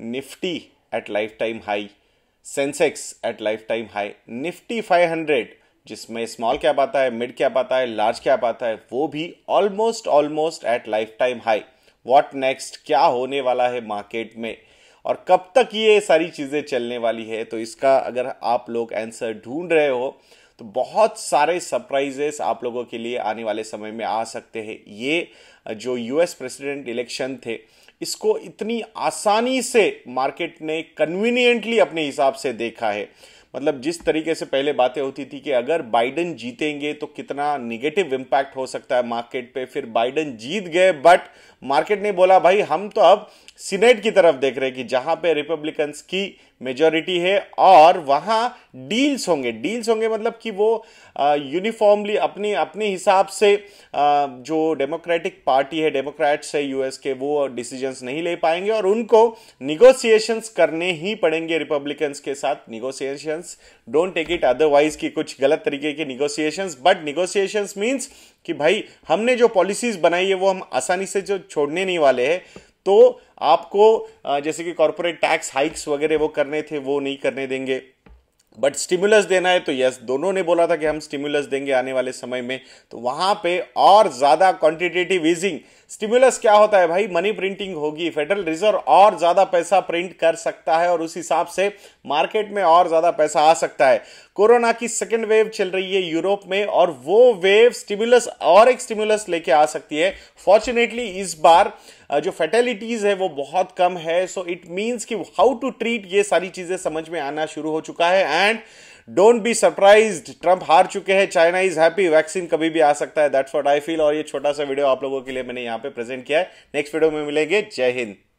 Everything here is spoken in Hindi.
Nifty at lifetime high Sensex at lifetime high Nifty 500 जिसमें स्मॉल कैप आता है मिड कैप आता है लार्ज कैप आता है वो भी almost almost at lifetime high what next क्या होने वाला है मार्केट में और कब तक ये सारी चीज़ें चलने वाली है तो इसका अगर आप लोग आंसर ढूंढ रहे हो तो बहुत सारे सरप्राइजेस आप लोगों के लिए आने वाले समय में आ सकते हैं ये जो यूएस प्रेसिडेंट इलेक्शन थे इसको इतनी आसानी से मार्केट ने कन्वीनियंटली अपने हिसाब से देखा है मतलब जिस तरीके से पहले बातें होती थी कि अगर बाइडन जीतेंगे तो कितना निगेटिव इम्पैक्ट हो सकता है मार्केट पे फिर बाइडन जीत गए बट मार्केट ने बोला भाई हम तो अब सीनेट की तरफ देख रहे हैं कि जहां पे रिपब्लिकन्स की मेजोरिटी है और वहाँ डील्स होंगे डील्स होंगे मतलब कि वो यूनिफॉर्मली अपनी अपने हिसाब से आ, जो डेमोक्रेटिक पार्टी है डेमोक्रेट्स है यूएस के वो डिसीजंस नहीं ले पाएंगे और उनको निगोसिएशंस करने ही पड़ेंगे रिपब्लिकन्स के साथ negotiations don't take it otherwise की कुछ गलत तरीके के निगोसिएशंस बट निगोसिएशंस मीन्स कि भाई हमने जो पॉलिसीज बनाई है वो हम आसानी से जो छोड़ने नहीं वाले हैं तो आपको जैसे कि कॉरपोरेट टैक्स हाइक्स वगैरह वो करने थे वो नहीं करने देंगे बट स्टिमुलस देना है तो यस दोनों ने बोला था कि हम स्टिमुलस देंगे आने वाले समय में तो वहां पे और ज्यादा क्वांटिटेटिव इजिंग स्टिमुलस क्या होता है भाई मनी प्रिंटिंग होगी फेडरल रिजर्व और ज्यादा पैसा प्रिंट कर सकता है और उस हिसाब से मार्केट में और ज्यादा पैसा आ सकता है कोरोना की सेकेंड वेव चल रही है यूरोप में और वो वेव स्टिमुलस और एक स्टिमुलस लेके आ सकती है फॉर्चुनेटली इस बार जो फैटेलिटीज है वो बहुत कम है सो इट मीन्स कि हाउ टू ट्रीट ये सारी चीज़ें समझ में आना शुरू हो चुका है and don't be surprise Trump हार चुके हैं चाइना इज हैप्पी वैक्सीन कभी भी आ सकता है दैट्स व्हाट आई फील और ये छोटा सा वीडियो आप लोगों के लिए मैंने यहाँ पे प्रेजेंट किया है नेक्स्ट वीडियो में मिलेंगे जय हिंद